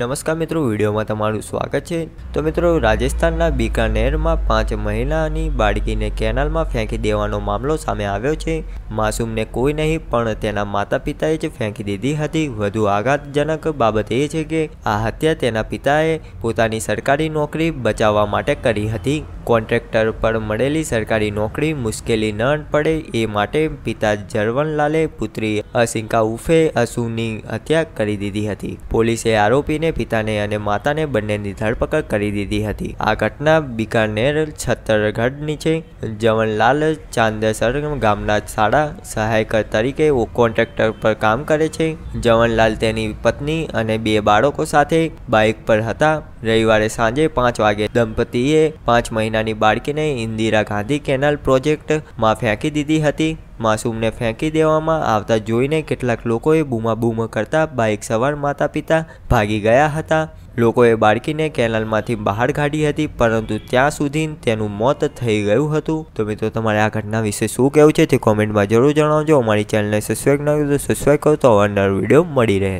નમસ્કાર મિત્રો વિડીયોમાં તમારું સ્વાગત છે તો મિત્રો રાજસ્થાનના બિકાનેરમાં પાંચ મહિલાની બાળકીને કેનાલમાં ફેંકી દેવાનો મામલો સામે આવ્યો છે માસૂમને કોઈ નહીં પણ તેના માતા પિતાએ જ ફેંકી દીધી હતી વધુ આઘાતજનક બાબત એ છે કે આ હત્યા તેના પિતાએ પોતાની સરકારી નોકરી બચાવવા માટે કરી હતી કોન્ટ્રાક્ટર પર મળેલી સરકારી નોકરી મુશ્કેલી ન પડે એ માટે પિતા જરવનલાલે પુત્રી અસિંકા ઉફે અસુની હત્યા કરી દીધી હતી પોલીસે આરોપીને પિતાને અને માતાને બંનેની ધરપકડ કરી દીધી હતી આ ઘટના બિકાનેર છત્તરગઢ છે જવનલાલ ચાંદસર ગામના શાળા સહાયક તરીકે કોન્ટ્રાક્ટર પર કામ કરે છે જવનલાલ તેની પત્ની અને બે બાળકો સાથે બાઇક પર હતા રવિવારે સાંજે પાંચ વાગે દંપતીએ પાંચ મહિના મહિનાની બાળકીને ઇન્દિરા ગાંધી કેનાલ પ્રોજેક્ટમાં ફેંકી દીધી હતી માસૂમને ફેંકી દેવામાં આવતા જોઈને કેટલાક લોકોએ બૂમાબૂમ કરતા બાઇક સવાર માતા પિતા ભાગી ગયા હતા લોકોએ બાળકીને કેનાલમાંથી બહાર કાઢી હતી પરંતુ ત્યાં સુધી તેનું મોત થઈ ગયું હતું તો મિત્રો તમારે આ ઘટના વિશે શું કહેવું છે તે કોમેન્ટમાં જરૂર જણાવજો અમારી ચેનલને સબસ્ક્રાઈબ ન કરો તો સબસ્ક્રાઈબ કરો તો અવર વિડીયો મળી રહે